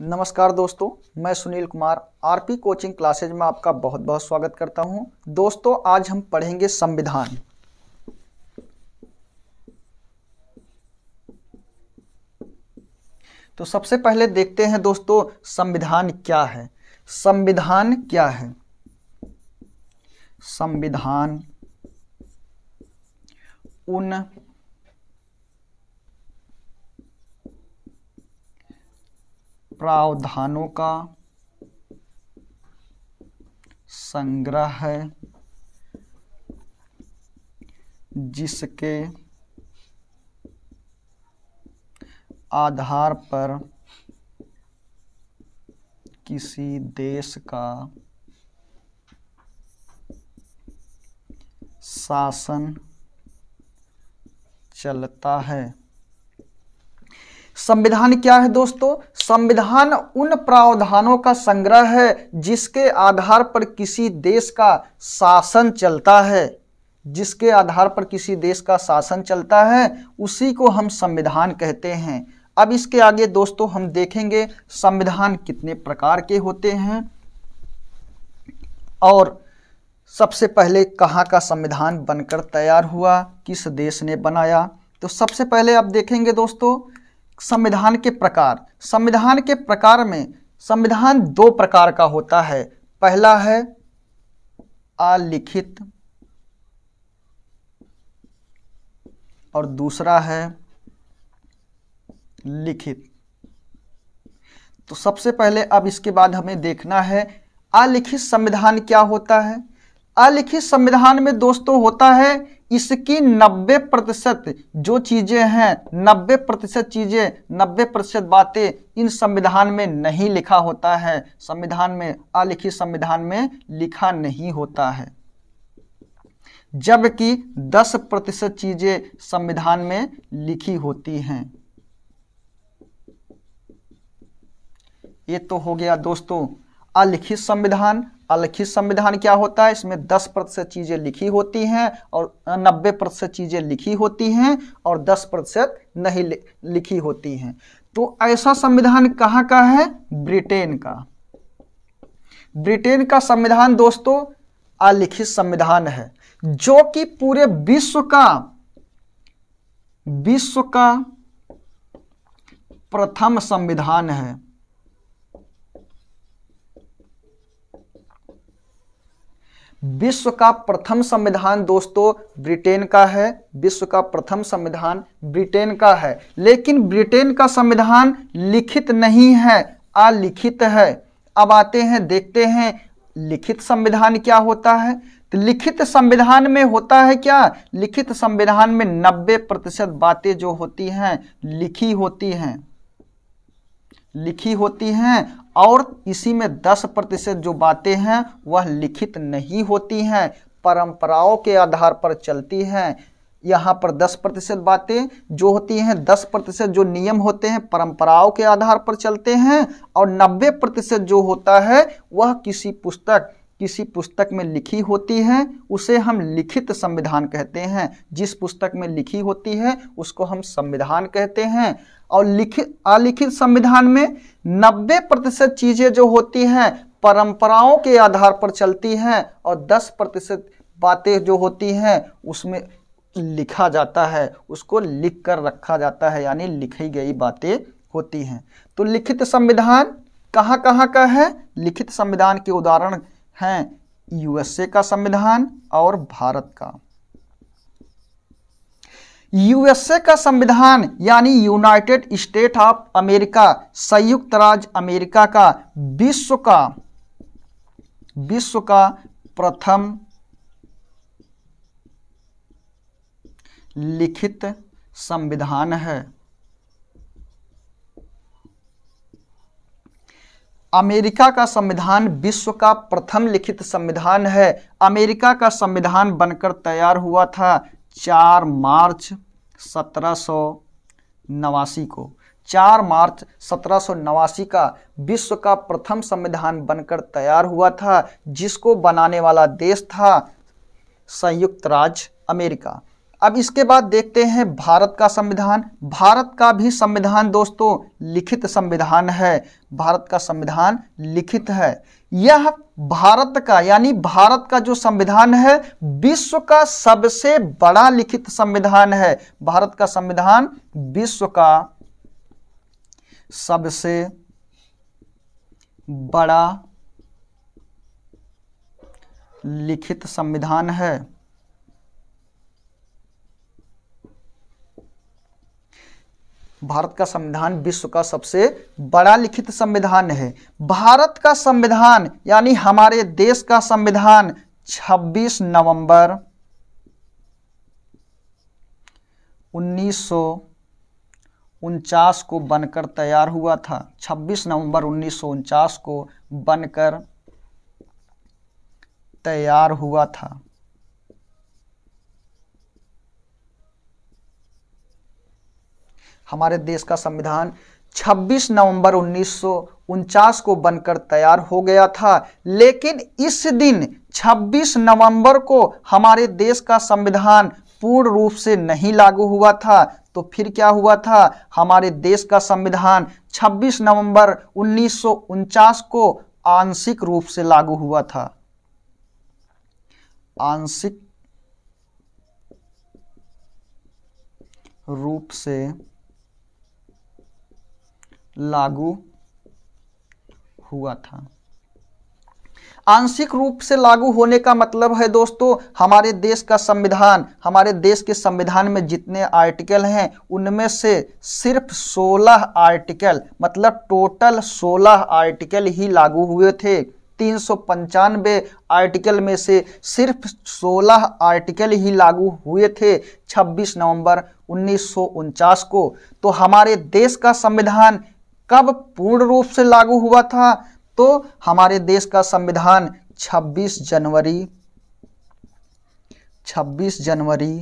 नमस्कार दोस्तों मैं Sunil Kumar RP coaching classes में आपका बहुत बहुत स्वागत करता हूं दोस्तों आज हम पढ़ेंगे संविधान तो सबसे पहले देखते हैं दोस्तों संविधान क्या है संविधान क्या है संविधान उन प्रावधानों का संग्रह है जिसके आधार पर किसी देश का शासन चलता है संविधान क्या है दोस्तों संविधान उन प्रावधानों का संग्रह है जिसके आधार पर किसी देश का शासन चलता है जिसके आधार पर किसी देश का शासन चलता है उसी को हम संविधान कहते हैं अब इसके आगे दोस्तों हम देखेंगे संविधान कितने प्रकार के होते हैं और सबसे पहले कहाँ का संविधान बनकर तैयार हुआ किस देश ने बनाया तो सबसे पहले आप देखेंगे दोस्तों संविधान के प्रकार संविधान के प्रकार में संविधान दो प्रकार का होता है पहला है अलिखित और दूसरा है लिखित तो सबसे पहले अब इसके बाद हमें देखना है अलिखित संविधान क्या होता है अलिखित संविधान में दोस्तों होता है इसकी 90 प्रतिशत जो चीजें हैं 90 प्रतिशत चीजें 90 प्रतिशत बातें इन संविधान में नहीं लिखा होता है संविधान में अलिखित संविधान में लिखा नहीं होता है जबकि 10 प्रतिशत चीजें संविधान में लिखी होती हैं ये तो हो गया दोस्तों अलिखित संविधान अलिखित संविधान क्या होता है इसमें 10 प्रतिशत चीज़ें लिखी होती हैं और 90 प्रतिशत चीज़ें लिखी होती हैं और 10 प्रतिशत नहीं लिखी होती हैं तो ऐसा संविधान कहाँ का है ब्रिटेन का ब्रिटेन का संविधान दोस्तों अलिखित संविधान है जो कि पूरे विश्व का विश्व का प्रथम संविधान है विश्व का प्रथम संविधान दोस्तों ब्रिटेन का है विश्व का प्रथम संविधान ब्रिटेन का है लेकिन ब्रिटेन का संविधान लिखित नहीं है अलिखित है अब आते हैं देखते हैं लिखित संविधान क्या होता है तो लिखित संविधान में होता है क्या लिखित संविधान में 90 प्रतिशत बातें जो होती हैं लिखी होती हैं लिखी होती हैं और इसी में 10 प्रतिशत जो बातें हैं वह लिखित नहीं होती हैं परंपराओं के आधार पर चलती हैं यहाँ पर 10 प्रतिशत बातें जो होती हैं 10 प्रतिशत जो नियम होते हैं परंपराओं के आधार पर चलते हैं और 90 प्रतिशत जो होता है वह किसी पुस्तक किसी पुस्तक में लिखी होती है उसे हम लिखित संविधान कहते हैं जिस पुस्तक में लिखी होती है उसको हम संविधान कहते हैं और लिखित अलिखित संविधान में 90 प्रतिशत चीज़ें जो होती हैं परंपराओं के आधार पर चलती हैं और 10 प्रतिशत बातें जो होती हैं उसमें लिखा जाता है उसको लिख कर रखा जाता है यानी लिखी गई बातें होती हैं तो लिखित संविधान कहाँ कहाँ का है लिखित संविधान के उदाहरण हैं यूएसए का संविधान और भारत का यूएसए का संविधान यानी यूनाइटेड स्टेट ऑफ अमेरिका संयुक्त राज्य अमेरिका का विश्व का विश्व का प्रथम लिखित संविधान है अमेरिका का संविधान विश्व का प्रथम लिखित संविधान है अमेरिका का संविधान बनकर तैयार हुआ था चार मार्च सत्रह नवासी को चार मार्च सत्रह नवासी का विश्व का प्रथम संविधान बनकर तैयार हुआ था जिसको बनाने वाला देश था संयुक्त राज्य अमेरिका अब इसके बाद देखते हैं भारत का संविधान भारत का भी संविधान दोस्तों लिखित संविधान है भारत का संविधान लिखित है यह भारत का यानी भारत का जो संविधान है विश्व का सबसे बड़ा लिखित संविधान है भारत का संविधान विश्व का सबसे बड़ा लिखित संविधान है भारत का संविधान विश्व का सबसे बड़ा लिखित संविधान है भारत का संविधान यानी हमारे देश का संविधान 26 नवंबर 1949 को बनकर तैयार हुआ था 26 नवंबर उन्नीस को बनकर तैयार हुआ था हमारे देश का संविधान 26 नवंबर उन्नीस को बनकर तैयार हो गया था लेकिन इस दिन 26 नवंबर को हमारे देश का संविधान पूर्ण रूप से नहीं लागू हुआ था तो फिर क्या हुआ था हमारे देश का संविधान 26 नवंबर उन्नीस को आंशिक रूप से लागू हुआ था आंशिक रूप से लागू हुआ था आंशिक रूप से लागू होने का मतलब है दोस्तों हमारे देश का संविधान हमारे देश के संविधान में जितने आर्टिकल हैं उनमें से सिर्फ 16 आर्टिकल मतलब टोटल 16 आर्टिकल ही लागू हुए थे तीन आर्टिकल में से सिर्फ 16 आर्टिकल ही लागू हुए थे 26 नवंबर उन्नीस को तो हमारे देश का संविधान कब पूर्ण रूप से लागू हुआ था तो हमारे देश का संविधान 26 जनवरी 26 जनवरी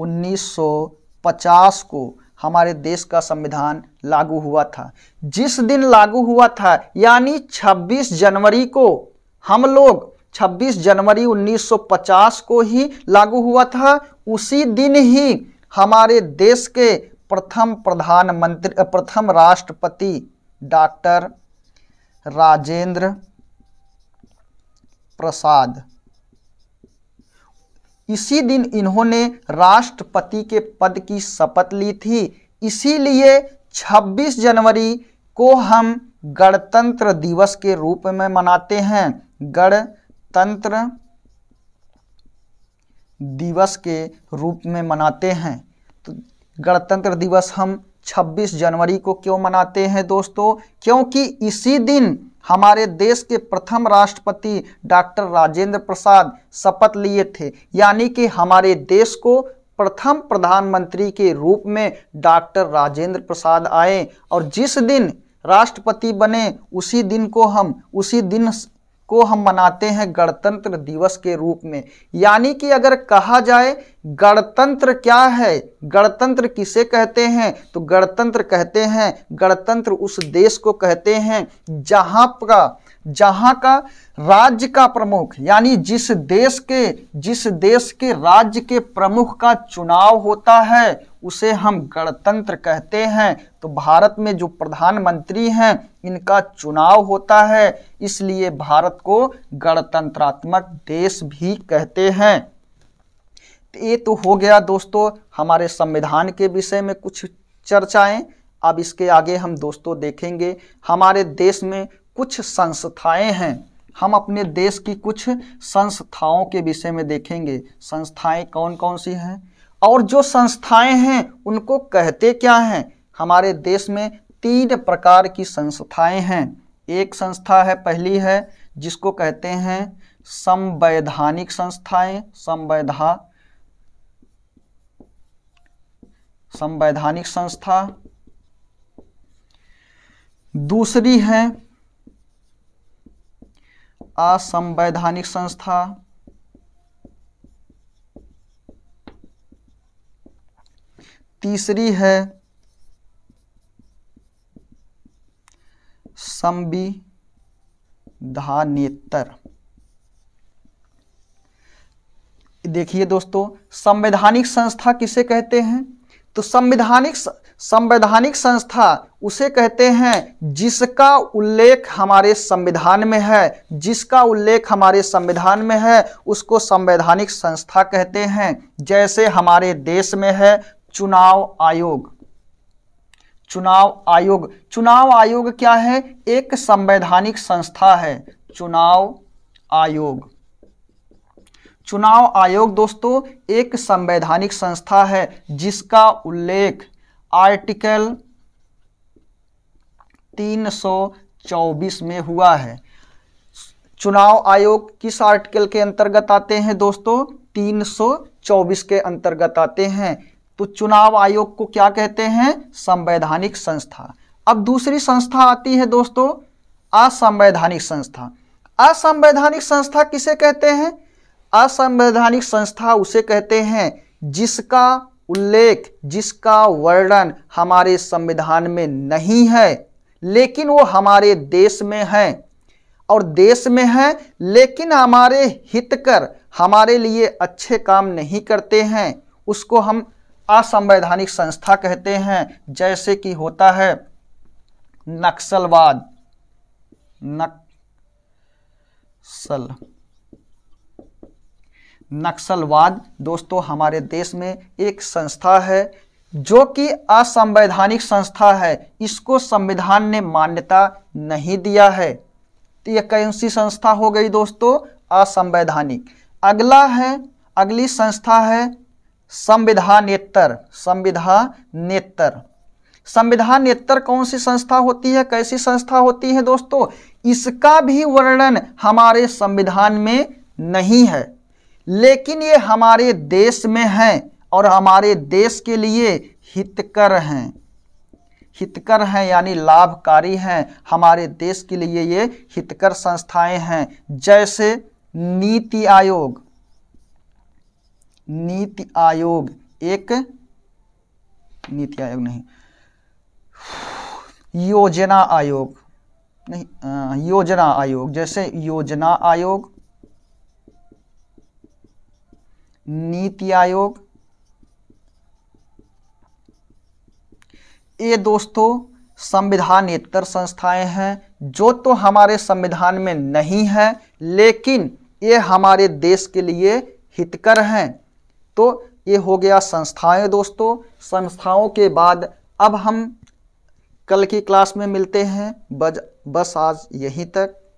1950 को हमारे देश का संविधान लागू हुआ था जिस दिन लागू हुआ था यानी 26 जनवरी को हम लोग 26 जनवरी 1950 को ही लागू हुआ था उसी दिन ही हमारे देश के प्रथम प्रधानमंत्री प्रथम राष्ट्रपति डॉक्टर राजेंद्र प्रसाद इसी दिन इन्होंने राष्ट्रपति के पद की शपथ ली थी इसीलिए 26 जनवरी को हम गणतंत्र दिवस के रूप में मनाते हैं गणतंत्र दिवस के रूप में मनाते हैं तो गणतंत्र दिवस हम 26 जनवरी को क्यों मनाते हैं दोस्तों क्योंकि इसी दिन हमारे देश के प्रथम राष्ट्रपति डॉक्टर राजेंद्र प्रसाद शपथ लिए थे यानी कि हमारे देश को प्रथम प्रधानमंत्री के रूप में डॉक्टर राजेंद्र प्रसाद आए और जिस दिन राष्ट्रपति बने उसी दिन को हम उसी दिन को हम मनाते हैं गणतंत्र दिवस के रूप में यानी कि अगर कहा जाए गणतंत्र क्या है गणतंत्र किसे कहते हैं तो गणतंत्र कहते हैं गणतंत्र उस देश को कहते हैं जहाँ का जहाँ का राज्य का प्रमुख यानी जिस देश के जिस देश के राज्य के प्रमुख का चुनाव होता है उसे हम गणतंत्र कहते हैं तो भारत में जो प्रधानमंत्री हैं इनका चुनाव होता है इसलिए भारत को गणतंत्रात्मक देश भी कहते हैं ये तो हो गया दोस्तों हमारे संविधान के विषय में कुछ चर्चाएं अब इसके आगे हम दोस्तों देखेंगे हमारे देश में कुछ संस्थाएं हैं हम अपने देश की कुछ संस्थाओं के विषय में देखेंगे संस्थाएं कौन कौन सी हैं और जो संस्थाएं हैं उनको कहते क्या हैं हमारे देश में तीन प्रकार की संस्थाएं हैं एक संस्था है पहली है जिसको कहते हैं संवैधानिक संस्थाएं संवैधा संवैधानिक संस्था दूसरी है असंवैधानिक संस्था तीसरी है संविधानेतर देखिए दोस्तों संवैधानिक संस्था किसे कहते हैं तो संवैधानिक संवैधानिक संस्था उसे कहते हैं जिसका उल्लेख हमारे संविधान में है जिसका उल्लेख हमारे संविधान में है उसको संवैधानिक संस्था कहते हैं जैसे हमारे देश में है चुनाव आयोग चुनाव आयोग चुनाव आयोग क्या है एक संवैधानिक संस्था है चुनाव आयोग चुनाव आयोग दोस्तों एक संवैधानिक संस्था है जिसका उल्लेख आर्टिकल 324 में हुआ है चुनाव आयोग किस आर्टिकल के अंतर्गत आते हैं दोस्तों 324 के अंतर्गत आते हैं तो चुनाव आयोग को क्या कहते हैं संवैधानिक संस्था अब दूसरी संस्था आती है दोस्तों असंवैधानिक संस्था असंवैधानिक संस्था किसे कहते हैं असंवैधानिक संस्था उसे कहते हैं जिसका उल्लेख जिसका वर्णन हमारे संविधान में नहीं है लेकिन वो हमारे देश में है और देश में है लेकिन हमारे हितकर हमारे लिए अच्छे काम नहीं करते हैं उसको हम असंवैधानिक संस्था कहते हैं जैसे कि होता है नक्सलवाद नक्सल नक्सलवाद दोस्तों हमारे देश में एक संस्था है जो कि असंवैधानिक संस्था है इसको संविधान ने मान्यता नहीं दिया है तो यह कौन सी संस्था हो गई दोस्तों असंवैधानिक अगला है अगली संस्था है संविधानेतर संविधानेतर संविधानेतर कौन सी संस्था होती है कैसी संस्था होती है दोस्तों इसका भी वर्णन हमारे संविधान में नहीं है लेकिन ये हमारे देश में हैं और हमारे देश के लिए हितकर हैं हितकर हैं यानी लाभकारी हैं हमारे देश के लिए ये हितकर संस्थाएं हैं जैसे नीति आयोग नीति आयोग एक नीति आयोग नहीं योजना आयोग नहीं आ, योजना आयोग जैसे योजना आयोग नीति आयोग ये दोस्तों संविधानेतर संस्थाएं हैं जो तो हमारे संविधान में नहीं है लेकिन ये हमारे देश के लिए हितकर हैं तो ये हो गया संस्थाएं दोस्तों संस्थाओं के बाद अब हम कल की क्लास में मिलते हैं बज बस आज यहीं तक